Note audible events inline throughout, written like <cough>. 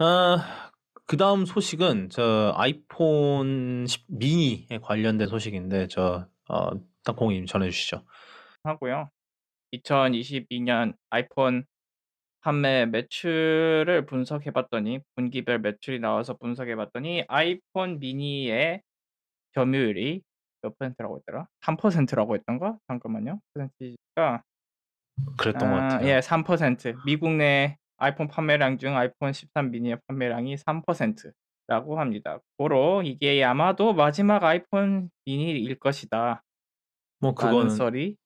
아, 그다음 소식은 저 아이폰 미니에 관련된 소식인데 저어 땅콩이 님 전해 주시죠. 하고요. 2022년 아이폰 판매 매출을 분석해 봤더니 분기별 매출이 나와서 분석해 봤더니 아이폰 미니의 점유율이 몇 퍼센트라고 했더라? 3%라고 했던가? 잠깐만요. 퍼센트가 그랬던 아, 것 같아요. 예, 3%. 미국 내 아이폰 판매량 중 아이폰 13 미니의 판매량이 3%라고 합니다. 고로 이게 아마도 마지막 아이폰 미니일 것이다. 뭐 그건 썰이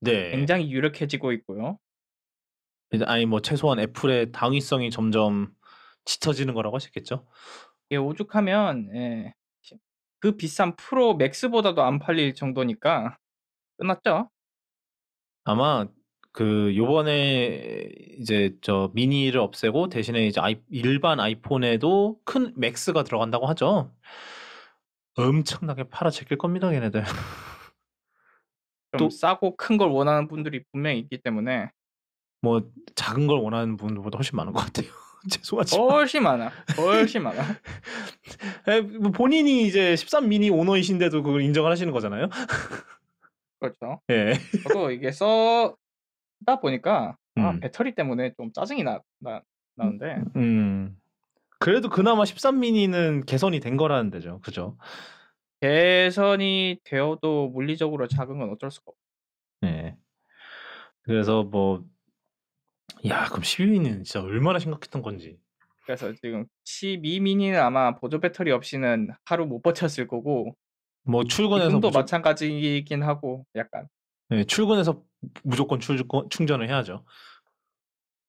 네. 굉장히 유력해지고 있고요. 아니 뭐 최소한 애플의 당위성이 점점 짙어지는 거라고 하셨겠죠? 예, 오죽하면 예, 그 비싼 프로 맥스보다도 안 팔릴 정도니까 끝났죠? 아마 그 요번에 이제 저 미니를 없애고 대신에 이제 아이, 일반 아이폰에도 큰 맥스가 들어간다고 하죠. 엄청나게 팔아제낄 겁니다, 걔네들. 좀또 싸고 큰 걸 원하는 분들이 분명히 있기 때문에 뭐 작은 걸 원하는 분들보다 훨씬 많은 것 같아요. <laughs> 죄송하지만 훨씬 많아. 훨씬 많아. <laughs> 뭐 본인이 이제 13 미니 오너이신데도 그걸 인정을 하시는 거잖아요. 그렇죠. 예. 저도 이게 써 하다 보니까 아 음. 배터리 때문에 좀 짜증이 나, 나 음, 나는데 음, 음. 그래도 그나마 13 미니는 개선이 된 거라는 데죠. 그죠? 개선이 되어도 물리적으로 작은 건 어쩔 수가 없. 네. 그래서 뭐 야, 그럼 12미니는 진짜 얼마나 심각했던 건지. 그래서 지금 12 미니는 아마 보조 배터리 없이는 하루 못 버텼을 거고 뭐 출근해서 지금도 무조... 마찬가지이긴 하고 약간 네, 출근해서 무조건 출근, 충전을 해야죠.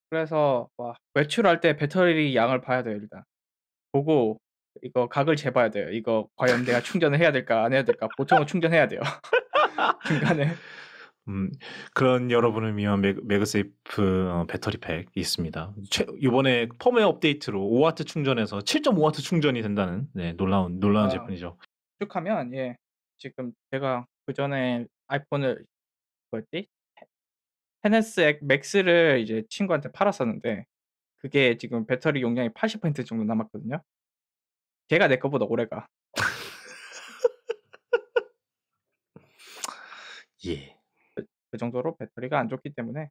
그래서 와, 외출할 때 배터리 양을 봐야 돼요, 일단. 보고 이거 각을 재봐야 돼요. 이거 과연 내가 충전을 해야 될까 안 해야 될까? 보통은 충전해야 돼요. <laughs> 중간에. 음, 그런 여러분을 위한 매그, 매그세이프 어, 배터리팩이 있습니다. 최, 이번에 펌웨어 업데이트로 5 w 충전해서 7 5 w 충전이 된다는 네, 놀라운 놀라운 아, 제품이죠. 쭉하면 예 지금 제가 그 전에 아이폰을 뭐였지? 테네스 맥스를 이제 친구한테 팔았었는데 그게 지금 배터리 용량이 80% 정도 남았거든요. 걔가 내 거보다 오래 가. <laughs> 예. 그, 그 정도로 배터리가 안 좋기 때문에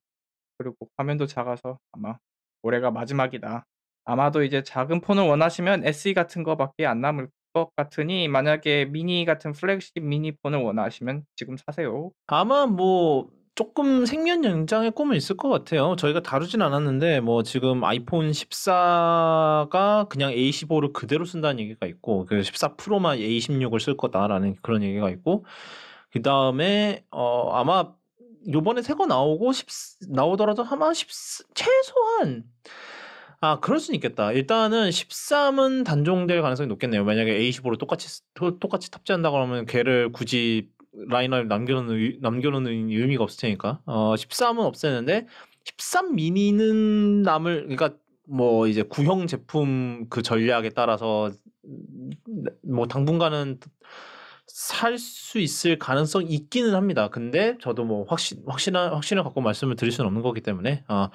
그리고 화면도 작아서 아마 올해가 마지막이다. 아마도 이제 작은 폰을 원하시면 SE 같은 거밖에 안 남을 것 같으니 만약에 미니 같은 플래그십 미니폰을 원하시면 지금 사세요. 아마 뭐 조금 생면 연장의 꿈은 있을 것 같아요. 저희가 다루진 않았는데 뭐 지금 아이폰 14가 그냥 A15를 그대로 쓴다는 얘기가 있고 그14 프로만 A16을 쓸 거다라는 그런 얘기가 있고 그다음에 어 아마 요번에 새거 나오고 10 나오더라도 아마 10 최소한 아, 그럴 수는 있겠다. 일단은 13은 단종될 가능성이 높겠네요. 만약에 A15로 똑같이 토, 똑같이 탑재한다 그러면 걔를 굳이 라인업에 남겨놓는 남겨놓는 의미가 없을 테니까. 어, 13은 없애는데 13 미니는 남을 그러니까 뭐 이제 구형 제품 그 전략에 따라서 음, 음, 뭐 당분간은 살수 있을 가능성 있기는 합니다. 근데 저도 뭐 확신 확신한 확신을 갖고 말씀을 드릴 수는 없는 거기 때문에 어,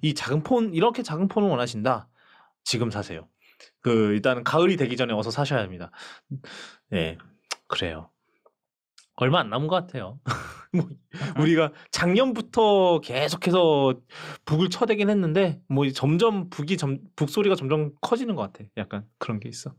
이 작은 폰 이렇게 작은 폰을 원하신다. 지금 사세요. 그 일단 가을이 되기 전에 어서 사셔야 합니다. 예. 네, 그래요. 얼마 안 남은 것 같아요. <laughs> 뭐 우리가 작년부터 계속해서 북을 쳐대긴 했는데 뭐 점점 북이 점, 북 소리가 점점 커지는 것 같아. 약간 그런 게 있어.